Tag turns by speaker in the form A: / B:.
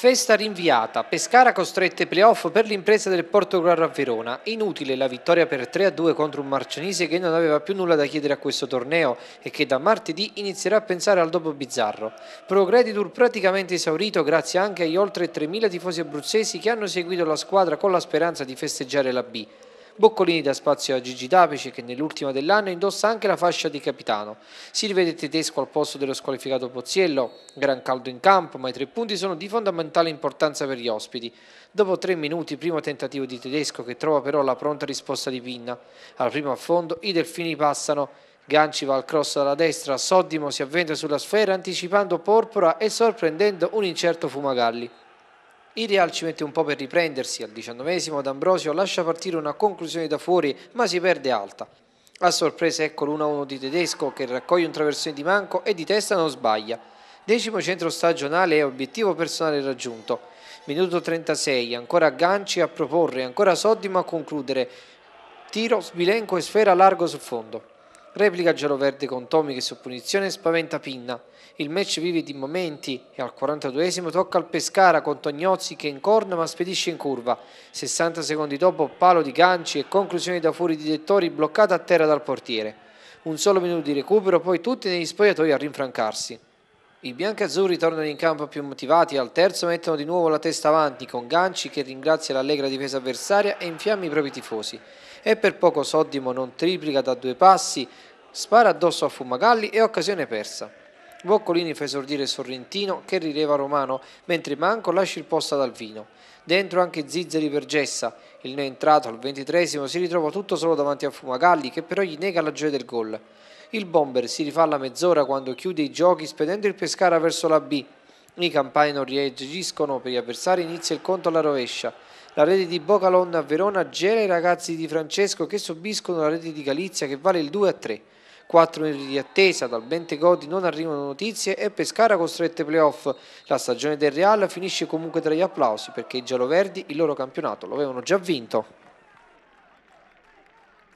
A: Festa rinviata, Pescara costrette playoff per l'impresa del Porto Guerra a Verona. Inutile la vittoria per 3-2 contro un marcianese che non aveva più nulla da chiedere a questo torneo e che da martedì inizierà a pensare al dopo bizzarro. Progreditur praticamente esaurito grazie anche agli oltre 3.000 tifosi abruzzesi che hanno seguito la squadra con la speranza di festeggiare la B. Boccolini dà spazio a Gigi Dapice che nell'ultima dell'anno indossa anche la fascia di capitano. Si rivede tedesco al posto dello squalificato Pozziello, gran caldo in campo ma i tre punti sono di fondamentale importanza per gli ospiti. Dopo tre minuti primo tentativo di tedesco che trova però la pronta risposta di Pinna. Al primo affondo i delfini passano Ganci va al cross dalla destra, Soddimo si avventa sulla sfera anticipando Porpora e sorprendendo un incerto Fumagalli. Il Real ci mette un po' per riprendersi, al diciannovesimo D'Ambrosio lascia partire una conclusione da fuori ma si perde alta. A sorpresa ecco l'1-1 di Tedesco che raccoglie un traversone di Manco e di testa non sbaglia. Decimo centro stagionale e obiettivo personale raggiunto. Minuto 36, ancora Ganci a proporre, ancora Soddima a concludere. Tiro, sbilenco e sfera largo sul fondo. Replica Gelo Verde con Tomi che su punizione spaventa Pinna. Il match vive di momenti e al 42esimo tocca al Pescara con Tognozzi che incorna ma spedisce in curva. 60 secondi dopo palo di ganci e conclusione da fuori di Dettori bloccata a terra dal portiere. Un solo minuto di recupero poi tutti negli spogliatoi a rinfrancarsi. I biancazzurri tornano in campo più motivati, al terzo mettono di nuovo la testa avanti con Ganci che ringrazia l'allegra difesa avversaria e infiamma i propri tifosi. E per poco Soddimo non triplica da due passi, spara addosso a Fumagalli e occasione persa. Boccolini fa esordire Sorrentino che rileva Romano, mentre Manco lascia il posto ad Alvino. Dentro anche Zizzeri per Gessa, il neo entrato al ventitresimo si ritrova tutto solo davanti a Fumagalli che però gli nega la gioia del gol. Il bomber si rifà alla mezz'ora quando chiude i giochi spedendo il Pescara verso la B. I campani non reagiscono, per gli avversari inizia il conto alla rovescia. La rete di Bocalon a Verona gela i ragazzi di Francesco che subiscono la rete di Galizia che vale il 2 a 3. 4 minuti di attesa, dal Bentegodi non arrivano notizie e Pescara costrette playoff. La stagione del Real finisce comunque tra gli applausi perché i gialloverdi il loro campionato lo avevano già vinto.